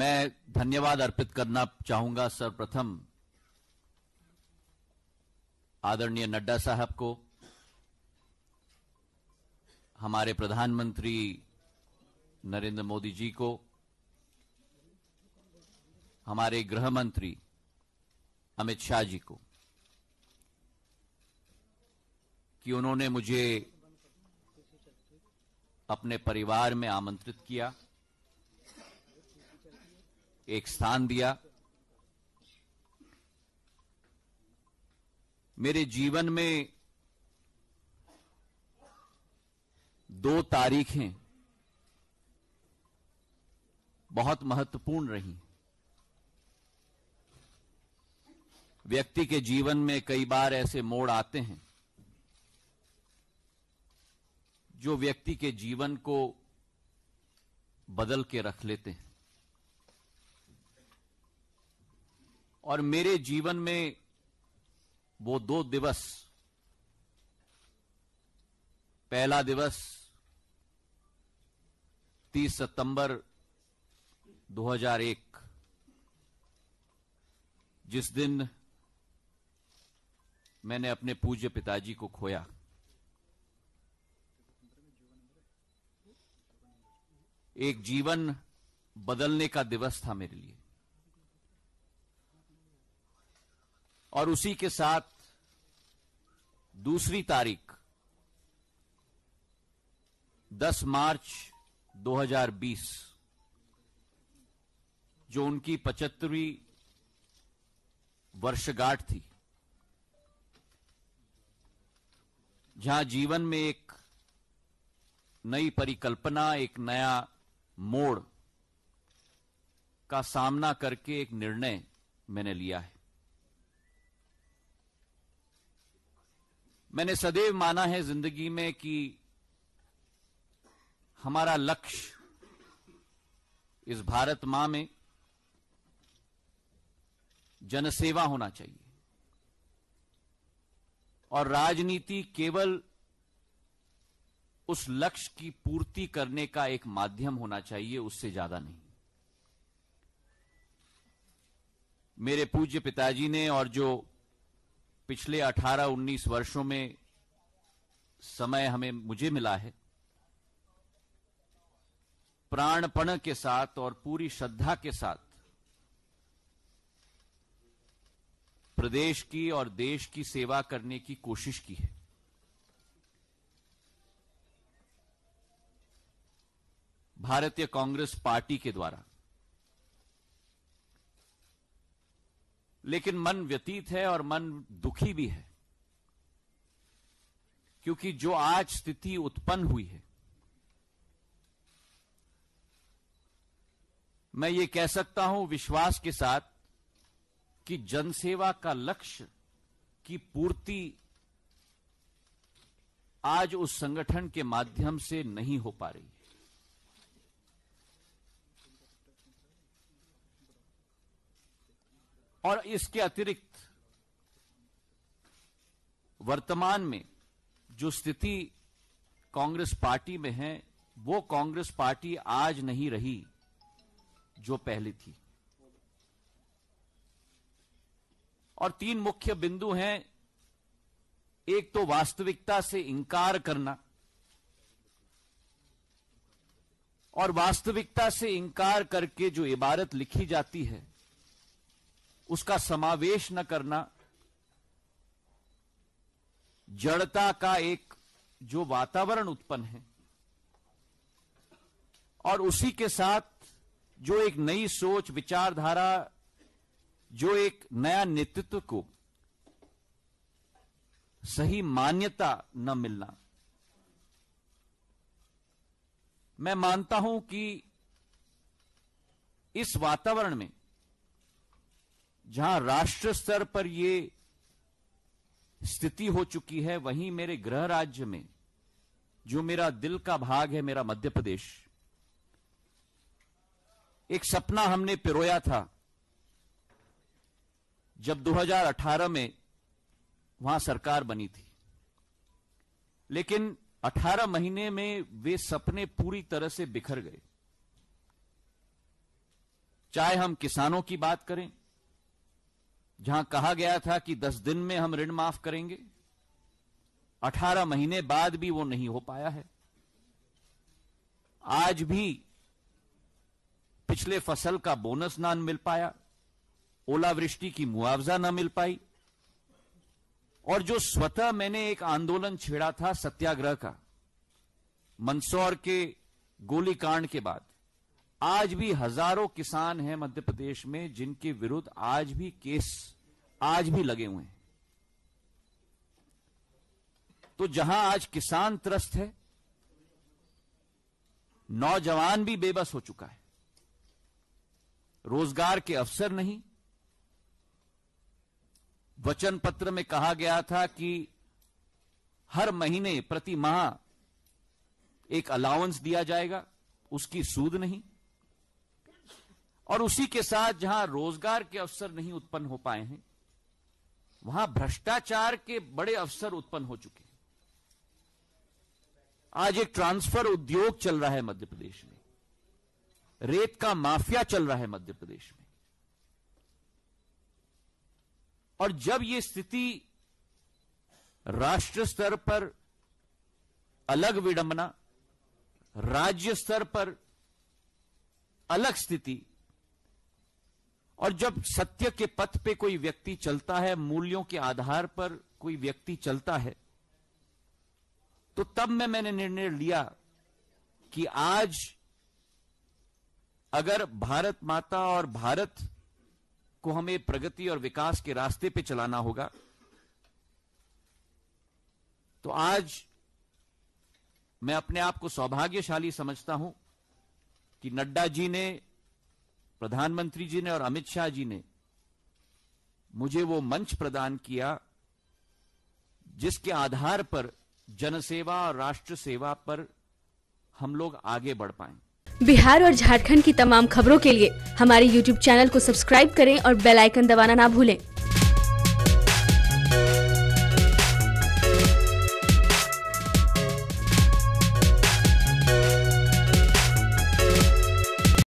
मैं धन्यवाद अर्पित करना चाहूंगा सर्वप्रथम आदरणीय नड्डा साहब को हमारे प्रधानमंत्री नरेंद्र मोदी जी को हमारे गृह मंत्री अमित शाह जी को कि उन्होंने मुझे अपने परिवार में आमंत्रित किया एक स्थान दिया मेरे जीवन में दो तारीखें बहुत महत्वपूर्ण रही व्यक्ति के जीवन में कई बार ऐसे मोड़ आते हैं जो व्यक्ति के जीवन को बदल के रख लेते हैं और मेरे जीवन में वो दो दिवस पहला दिवस 30 सितंबर 2001 जिस दिन मैंने अपने पूज्य पिताजी को खोया एक जीवन बदलने का दिवस था मेरे लिए और उसी के साथ दूसरी तारीख 10 मार्च 2020 जो उनकी पचहत्तरवीं वर्षगांठ थी जहां जीवन में एक नई परिकल्पना एक नया मोड़ का सामना करके एक निर्णय मैंने लिया है मैंने सदैव माना है जिंदगी में कि हमारा लक्ष्य इस भारत मां में जनसेवा होना चाहिए और राजनीति केवल उस लक्ष्य की पूर्ति करने का एक माध्यम होना चाहिए उससे ज्यादा नहीं मेरे पूज्य पिताजी ने और जो पिछले 18-19 वर्षों में समय हमें मुझे मिला है प्राणपण के साथ और पूरी श्रद्धा के साथ प्रदेश की और देश की सेवा करने की कोशिश की है भारतीय कांग्रेस पार्टी के द्वारा लेकिन मन व्यतीत है और मन दुखी भी है क्योंकि जो आज स्थिति उत्पन्न हुई है मैं ये कह सकता हूं विश्वास के साथ कि जनसेवा का लक्ष्य की पूर्ति आज उस संगठन के माध्यम से नहीं हो पा रही है और इसके अतिरिक्त वर्तमान में जो स्थिति कांग्रेस पार्टी में है वो कांग्रेस पार्टी आज नहीं रही जो पहले थी और तीन मुख्य बिंदु हैं एक तो वास्तविकता से इंकार करना और वास्तविकता से इंकार करके जो इबारत लिखी जाती है उसका समावेश न करना जड़ता का एक जो वातावरण उत्पन्न है और उसी के साथ जो एक नई सोच विचारधारा जो एक नया नेतृत्व को सही मान्यता न मिलना मैं मानता हूं कि इस वातावरण में जहां राष्ट्र स्तर पर यह स्थिति हो चुकी है वहीं मेरे गृह राज्य में जो मेरा दिल का भाग है मेरा मध्य प्रदेश एक सपना हमने पिरोया था जब 2018 में वहां सरकार बनी थी लेकिन 18 महीने में वे सपने पूरी तरह से बिखर गए चाहे हम किसानों की बात करें जहां कहा गया था कि दस दिन में हम ऋण माफ करेंगे अठारह महीने बाद भी वो नहीं हो पाया है आज भी पिछले फसल का बोनस ना मिल पाया ओलावृष्टि की मुआवजा ना मिल पाई और जो स्वतः मैंने एक आंदोलन छेड़ा था सत्याग्रह का मंदसौर के गोलीकांड के बाद आज भी हजारों किसान हैं मध्य प्रदेश में जिनके विरुद्ध आज भी केस आज भी लगे हुए हैं तो जहां आज किसान त्रस्त है नौजवान भी बेबस हो चुका है रोजगार के अवसर नहीं वचन पत्र में कहा गया था कि हर महीने प्रति माह एक अलाउंस दिया जाएगा उसकी सूद नहीं और उसी के साथ जहां रोजगार के अवसर नहीं उत्पन्न हो पाए हैं वहां भ्रष्टाचार के बड़े अवसर उत्पन्न हो चुके हैं आज एक ट्रांसफर उद्योग चल रहा है मध्य प्रदेश में रेत का माफिया चल रहा है मध्य प्रदेश में और जब ये स्थिति राष्ट्र स्तर पर अलग विडंबना राज्य स्तर पर अलग स्थिति और जब सत्य के पथ पे कोई व्यक्ति चलता है मूल्यों के आधार पर कोई व्यक्ति चलता है तो तब मैं मैंने निर्णय लिया कि आज अगर भारत माता और भारत को हमें प्रगति और विकास के रास्ते पे चलाना होगा तो आज मैं अपने आप को सौभाग्यशाली समझता हूं कि नड्डा जी ने प्रधानमंत्री जी ने और अमित शाह जी ने मुझे वो मंच प्रदान किया जिसके आधार पर जनसेवा और राष्ट्र सेवा पर हम लोग आगे बढ़ पाए बिहार और झारखंड की तमाम खबरों के लिए हमारे YouTube चैनल को सब्सक्राइब करें और बेल आइकन दबाना ना भूलें